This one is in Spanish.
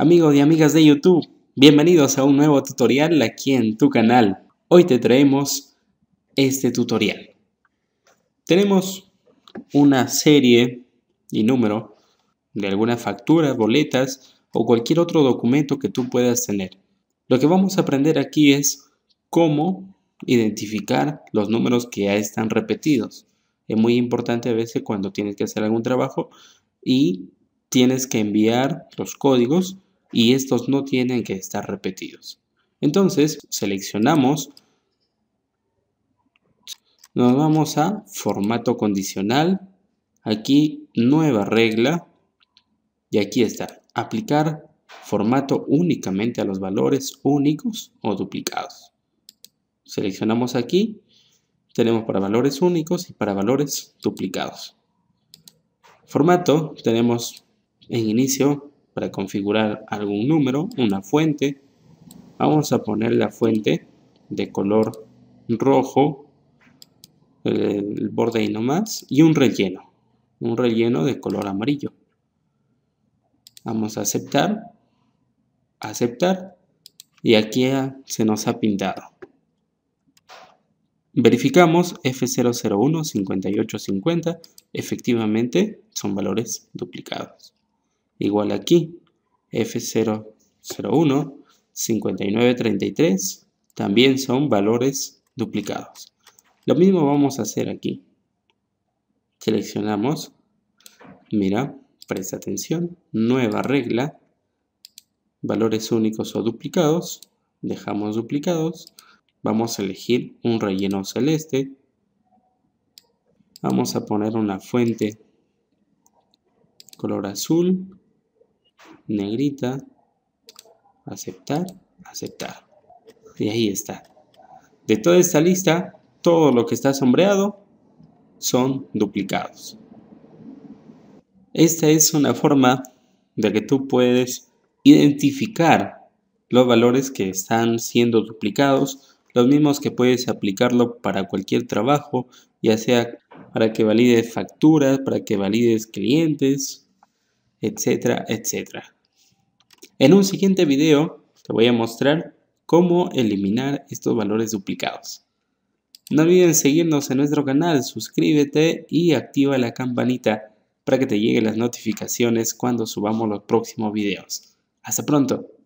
Amigos y amigas de YouTube, bienvenidos a un nuevo tutorial aquí en tu canal. Hoy te traemos este tutorial. Tenemos una serie y número de algunas facturas, boletas o cualquier otro documento que tú puedas tener. Lo que vamos a aprender aquí es cómo identificar los números que ya están repetidos. Es muy importante a veces cuando tienes que hacer algún trabajo y tienes que enviar los códigos y estos no tienen que estar repetidos. Entonces seleccionamos, nos vamos a formato condicional, aquí nueva regla y aquí está, aplicar formato únicamente a los valores únicos o duplicados. Seleccionamos aquí, tenemos para valores únicos y para valores duplicados. Formato, tenemos en inicio para configurar algún número, una fuente. Vamos a poner la fuente de color rojo, el, borde y más, y un relleno, un relleno de color amarillo. Vamos a aceptar, aceptar, y aquí se nos ha pintado. Verificamos F001-5850, efectivamente son valores duplicados igual aquí, F001, 5933, también son valores duplicados. Lo mismo vamos a hacer aquí. Seleccionamos, mira, presta atención, nueva regla, valores únicos o duplicados, dejamos duplicados, vamos a elegir un relleno celeste, vamos a poner una fuente color azul, negrita, aceptar, aceptar. Y ahí está. De toda esta lista, todo lo que está sombreado son duplicados. Esta es una forma de que tú puedes identificar los valores que están siendo duplicados, los mismos que puedes aplicarlo para cualquier trabajo, ya sea para que valides facturas, para que valides clientes, etcétera, etcétera. En un siguiente video te voy a mostrar cómo eliminar estos valores duplicados. No olvides seguirnos en nuestro canal, suscríbete y activa la campanita para que te lleguen las notificaciones cuando subamos los próximos videos. Hasta pronto.